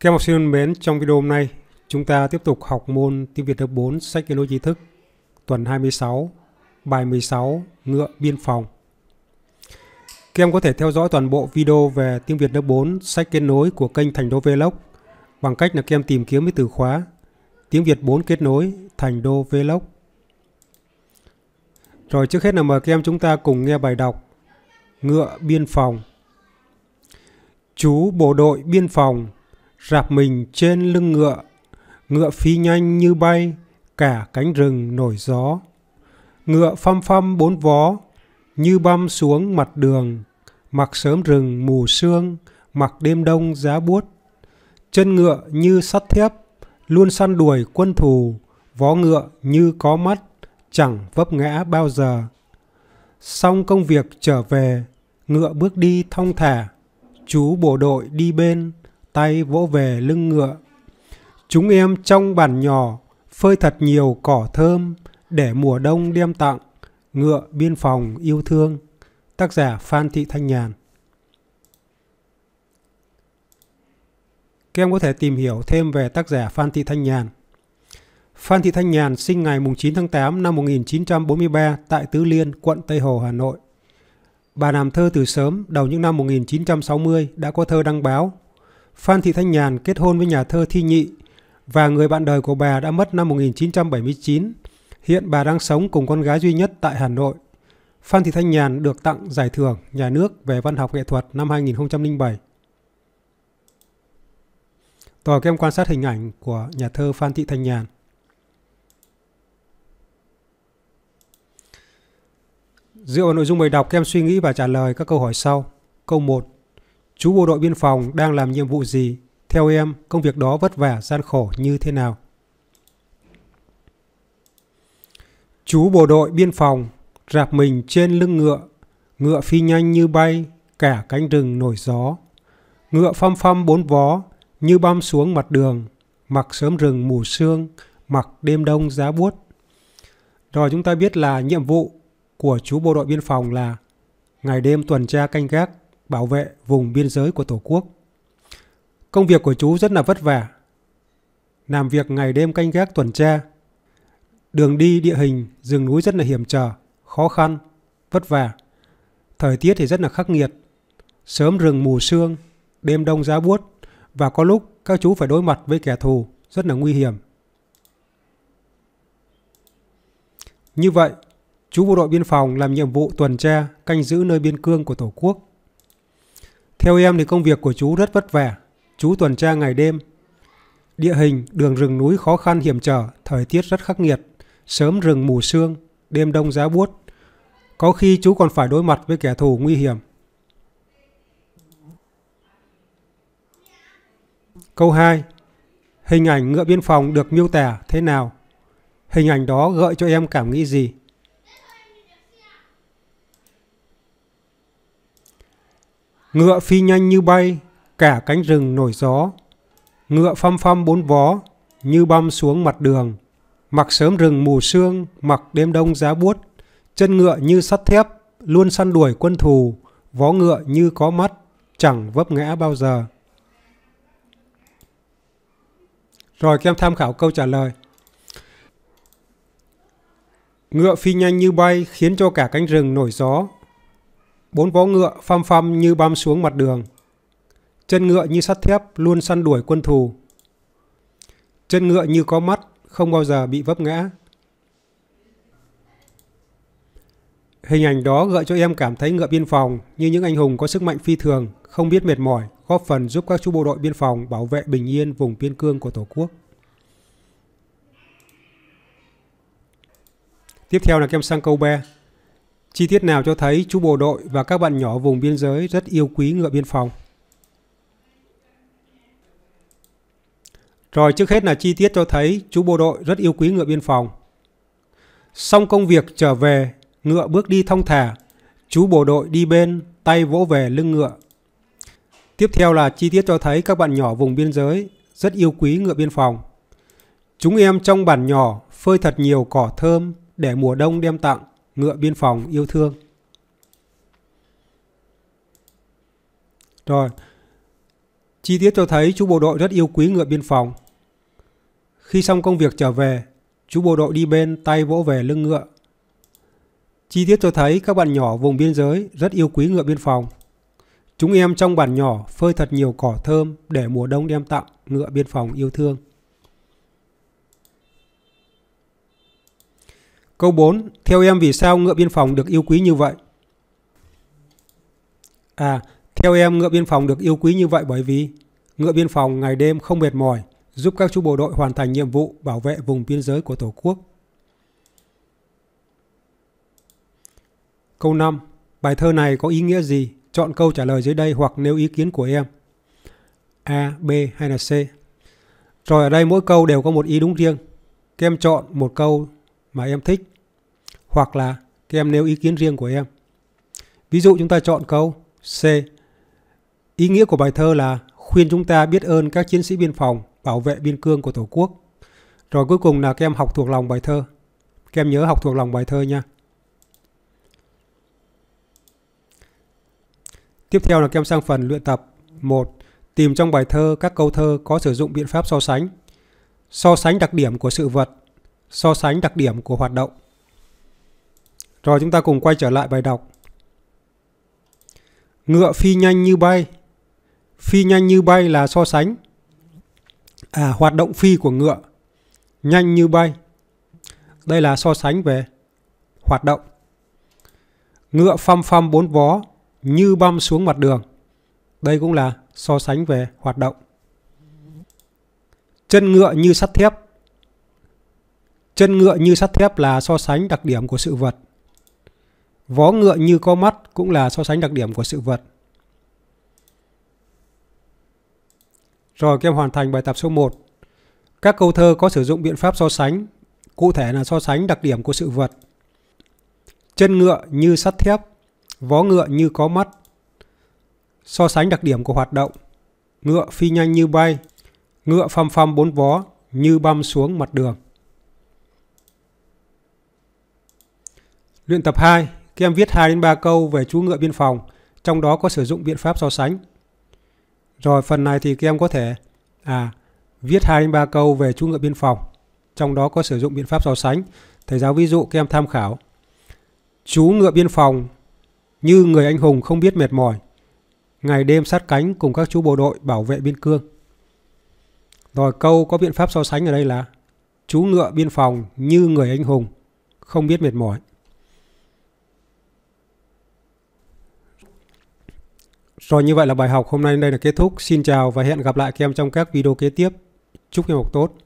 Các học sinh thân mến, trong video hôm nay, chúng ta tiếp tục học môn tiếng Việt lớp 4 sách kiến trúc tri thức tuần 26, bài 16 ngựa biên phòng. Các em có thể theo dõi toàn bộ video về tiếng Việt lớp 4 sách kết nối của kênh Thành Đô Vlog bằng cách là các em tìm kiếm với từ khóa tiếng Việt 4 kết nối Thành Đô Vlog. Rồi trước hết là mời các em chúng ta cùng nghe bài đọc Ngựa biên phòng. Chú bộ đội biên phòng rạp mình trên lưng ngựa ngựa phi nhanh như bay cả cánh rừng nổi gió ngựa phăm phăm bốn vó như băm xuống mặt đường mặc sớm rừng mù sương mặc đêm đông giá buốt chân ngựa như sắt thép luôn săn đuổi quân thù vó ngựa như có mắt chẳng vấp ngã bao giờ xong công việc trở về ngựa bước đi thong thả chú bộ đội đi bên tay vỗ về lưng ngựa. Chúng em trong bản nhỏ, phơi thật nhiều cỏ thơm để mùa đông đem tặng, ngựa biên phòng yêu thương. Tác giả Phan Thị Thanh Nhàn Các em có thể tìm hiểu thêm về tác giả Phan Thị Thanh Nhàn. Phan Thị Thanh Nhàn sinh ngày 9 tháng 8 năm 1943 tại Tứ Liên, quận Tây Hồ, Hà Nội. Bà làm thơ từ sớm, đầu những năm 1960 đã có thơ đăng báo Phan Thị Thanh Nhàn kết hôn với nhà thơ Thi Nhị và người bạn đời của bà đã mất năm 1979. Hiện bà đang sống cùng con gái duy nhất tại Hà Nội. Phan Thị Thanh Nhàn được tặng giải thưởng nhà nước về văn học nghệ thuật năm 2007. Tòa kem quan sát hình ảnh của nhà thơ Phan Thị Thanh Nhàn. Dựa vào nội dung bài đọc, kem suy nghĩ và trả lời các câu hỏi sau. Câu 1. Chú bộ đội biên phòng đang làm nhiệm vụ gì? Theo em, công việc đó vất vả, gian khổ như thế nào? Chú bộ đội biên phòng rạp mình trên lưng ngựa, ngựa phi nhanh như bay, cả cánh rừng nổi gió. Ngựa phăm phăm bốn vó, như băm xuống mặt đường, mặc sớm rừng mù sương, mặc đêm đông giá buốt. Rồi chúng ta biết là nhiệm vụ của chú bộ đội biên phòng là ngày đêm tuần tra canh gác bảo vệ vùng biên giới của Tổ quốc. Công việc của chú rất là vất vả. Làm việc ngày đêm canh gác tuần tra. Đường đi địa hình rừng núi rất là hiểm trở, khó khăn, vất vả. Thời tiết thì rất là khắc nghiệt. Sớm rừng mù sương, đêm đông giá buốt và có lúc các chú phải đối mặt với kẻ thù rất là nguy hiểm. Như vậy, chú bộ đội biên phòng làm nhiệm vụ tuần tra, canh giữ nơi biên cương của Tổ quốc theo em thì công việc của chú rất vất vả, chú tuần tra ngày đêm. Địa hình, đường rừng núi khó khăn hiểm trở, thời tiết rất khắc nghiệt, sớm rừng mù sương, đêm đông giá buốt. Có khi chú còn phải đối mặt với kẻ thù nguy hiểm. Câu 2. Hình ảnh ngựa biên phòng được miêu tả thế nào? Hình ảnh đó gợi cho em cảm nghĩ gì? Ngựa phi nhanh như bay, cả cánh rừng nổi gió. Ngựa phăm phăm bốn vó, như băm xuống mặt đường. Mặc sớm rừng mù sương, mặc đêm đông giá buốt. Chân ngựa như sắt thép, luôn săn đuổi quân thù. Vó ngựa như có mắt, chẳng vấp ngã bao giờ. Rồi các em tham khảo câu trả lời. Ngựa phi nhanh như bay khiến cho cả cánh rừng nổi gió, Bốn vó ngựa phăm phăm như băm xuống mặt đường. Chân ngựa như sắt thép luôn săn đuổi quân thù. Chân ngựa như có mắt, không bao giờ bị vấp ngã. Hình ảnh đó gợi cho em cảm thấy ngựa biên phòng như những anh hùng có sức mạnh phi thường, không biết mệt mỏi, góp phần giúp các chú bộ đội biên phòng bảo vệ bình yên vùng biên cương của Tổ quốc. Tiếp theo là kem sang câu B. Chi tiết nào cho thấy chú bộ đội và các bạn nhỏ vùng biên giới rất yêu quý ngựa biên phòng. Rồi trước hết là chi tiết cho thấy chú bộ đội rất yêu quý ngựa biên phòng. Xong công việc trở về, ngựa bước đi thong thả, chú bộ đội đi bên, tay vỗ về lưng ngựa. Tiếp theo là chi tiết cho thấy các bạn nhỏ vùng biên giới rất yêu quý ngựa biên phòng. Chúng em trong bản nhỏ phơi thật nhiều cỏ thơm để mùa đông đem tặng ngựa biên phòng yêu thương. Rồi, chi tiết cho thấy chú bộ đội rất yêu quý ngựa biên phòng. Khi xong công việc trở về, chú bộ đội đi bên tay vỗ về lưng ngựa. Chi tiết cho thấy các bạn nhỏ vùng biên giới rất yêu quý ngựa biên phòng. Chúng em trong bản nhỏ phơi thật nhiều cỏ thơm để mùa đông đem tặng ngựa biên phòng yêu thương. Câu 4. Theo em vì sao ngựa biên phòng được yêu quý như vậy? À, theo em ngựa biên phòng được yêu quý như vậy bởi vì ngựa biên phòng ngày đêm không mệt mỏi, giúp các chú bộ đội hoàn thành nhiệm vụ bảo vệ vùng biên giới của Tổ quốc. Câu 5. Bài thơ này có ý nghĩa gì? Chọn câu trả lời dưới đây hoặc nêu ý kiến của em. A, B hay là C. Rồi ở đây mỗi câu đều có một ý đúng riêng. Các em chọn một câu mà em thích hoặc là các em nêu ý kiến riêng của em. Ví dụ chúng ta chọn câu C. Ý nghĩa của bài thơ là khuyên chúng ta biết ơn các chiến sĩ biên phòng bảo vệ biên cương của Tổ quốc. Rồi cuối cùng là các em học thuộc lòng bài thơ. Các em nhớ học thuộc lòng bài thơ nha. Tiếp theo là các em sang phần luyện tập 1. Tìm trong bài thơ các câu thơ có sử dụng biện pháp so sánh. So sánh đặc điểm của sự vật, so sánh đặc điểm của hoạt động. Rồi chúng ta cùng quay trở lại bài đọc. Ngựa phi nhanh như bay. Phi nhanh như bay là so sánh. À, hoạt động phi của ngựa. Nhanh như bay. Đây là so sánh về hoạt động. Ngựa phăm phăm bốn vó như băm xuống mặt đường. Đây cũng là so sánh về hoạt động. Chân ngựa như sắt thép. Chân ngựa như sắt thép là so sánh đặc điểm của sự vật Vó ngựa như có mắt cũng là so sánh đặc điểm của sự vật. Rồi các em hoàn thành bài tập số 1. Các câu thơ có sử dụng biện pháp so sánh, cụ thể là so sánh đặc điểm của sự vật. Chân ngựa như sắt thép, vó ngựa như có mắt. So sánh đặc điểm của hoạt động. Ngựa phi nhanh như bay, ngựa phăm phăm bốn vó như băm xuống mặt đường. Luyện tập 2 kem viết 2 đến 3 câu về chú ngựa biên phòng, trong đó có sử dụng biện pháp so sánh. Rồi phần này thì kem có thể à viết 2 đến 3 câu về chú ngựa biên phòng, trong đó có sử dụng biện pháp so sánh. Thầy giáo ví dụ kem tham khảo. Chú ngựa biên phòng như người anh hùng không biết mệt mỏi, ngày đêm sát cánh cùng các chú bộ đội bảo vệ biên cương. Rồi câu có biện pháp so sánh ở đây là chú ngựa biên phòng như người anh hùng, không biết mệt mỏi. Rồi như vậy là bài học hôm nay đây là kết thúc. Xin chào và hẹn gặp lại các em trong các video kế tiếp. Chúc em học tốt.